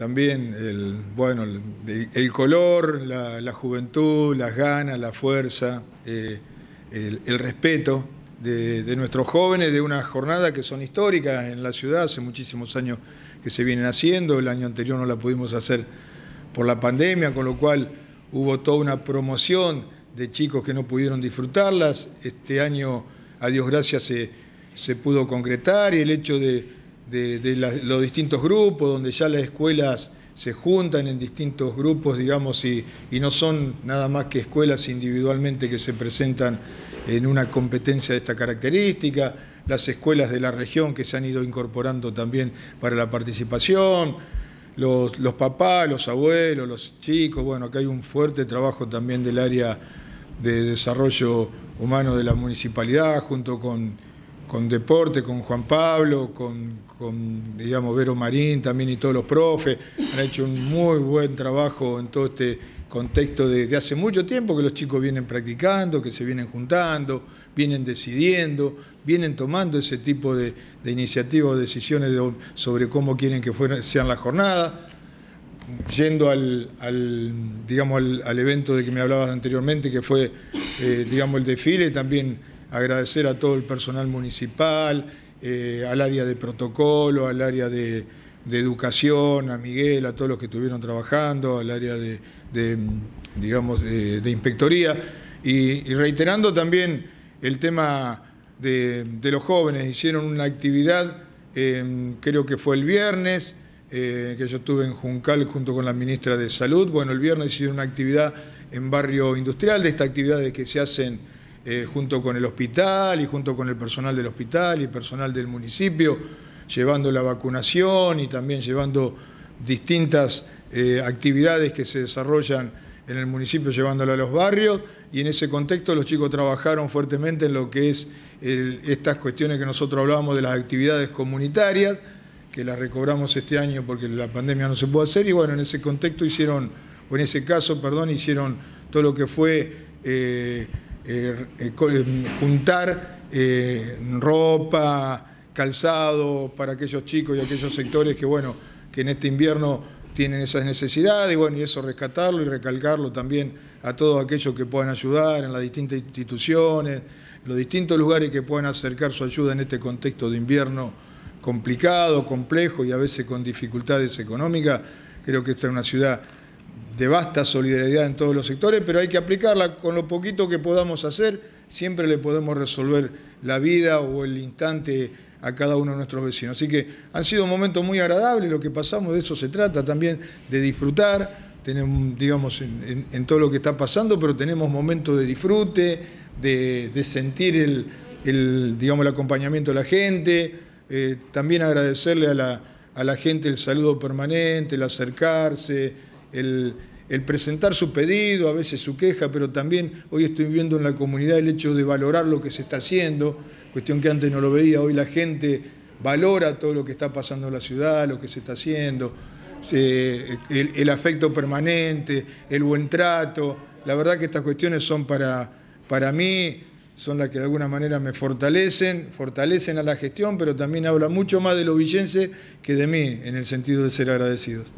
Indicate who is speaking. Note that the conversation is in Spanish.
Speaker 1: también el, bueno, el color, la, juventud, las ganas, la fuerza, eh, el, respeto de, nuestros jóvenes, de una jornada que son históricas en la ciudad, hace muchísimos años que se vienen haciendo, el año anterior no la pudimos hacer por la pandemia, con lo cual hubo toda una promoción de chicos que no pudieron disfrutarlas, este año, a Dios gracias, se pudo concretar y el hecho de de, los distintos grupos, donde ya las escuelas se juntan en distintos grupos, digamos, y, no son nada más que escuelas individualmente que se presentan en una competencia de esta característica, las escuelas de la región que se han ido incorporando también para la participación, los, los papás, los abuelos, los chicos, bueno, que hay un fuerte trabajo también del área de desarrollo humano de la municipalidad, junto con con deporte, con Juan Pablo, con, digamos, Vero Marín también y todos los profes. Han hecho un muy buen trabajo en todo este contexto de, hace mucho tiempo que los chicos vienen practicando, que se vienen juntando, vienen decidiendo, vienen tomando ese tipo de, iniciativas o decisiones sobre cómo quieren que sean las jornadas. Yendo al, digamos, al, evento de que me hablabas anteriormente, que fue eh, digamos, el desfile, también agradecer a todo el personal municipal, eh, al área de protocolo, al área de, educación, a Miguel, a todos los que estuvieron trabajando, al área de, digamos, de, inspectoría. Y, reiterando también el tema de, los jóvenes, hicieron una actividad, em, creo que fue el viernes, eh, que yo estuve en Juncal junto con la ministra de Salud. Bueno, el viernes hicieron una actividad en barrio industrial, de estas actividades que se hacen eh, junto con el hospital y junto con el personal del hospital y personal del municipio, llevando la vacunación y también llevando distintas eh, actividades que se desarrollan en el municipio, llevándola a los barrios. Y en ese contexto los chicos trabajaron fuertemente en lo que es estas cuestiones que nosotros hablábamos de las actividades comunitarias, que las recobramos este año porque la pandemia no se pudo hacer. Y bueno, en ese contexto hicieron, o en ese caso, perdón, hicieron todo lo que fue... Eh, eh, eh, eh, juntar ropa, calzado para aquellos chicos y aquellos sectores que, bueno, que en este invierno tienen esas necesidades, bueno, y eso rescatarlo y recalcarlo también a todos aquellos que puedan ayudar en las distintas instituciones, en los distintos lugares que puedan acercar su ayuda en este contexto de invierno complicado, complejo y a veces con dificultades económicas. Creo que esta es una ciudad de vasta solidaridad en todos los sectores, pero hay que aplicarla con lo poquito que podamos hacer, siempre le podemos resolver la vida o el instante a cada uno de nuestros vecinos. Así que han sido momentos muy agradables lo que pasamos, de eso se trata también, de disfrutar, digamos, en, todo lo que está pasando, pero tenemos momentos de disfrute, de, sentir el, digamos, el acompañamiento de la gente, eh, también agradecerle a la, a la gente el saludo permanente, el acercarse, el, presentar su pedido, a veces su queja, pero también hoy estoy viendo en la comunidad el hecho de valorar lo que se está haciendo, cuestión que antes no lo veía, hoy la gente valora todo lo que está pasando en la ciudad, lo que se está haciendo, eh, el, afecto permanente, el buen trato. La verdad que estas cuestiones son para, para mí, son las que de alguna manera me fortalecen, fortalecen a la gestión, pero también habla mucho más de lo villense que de mí, en el sentido de ser agradecidos.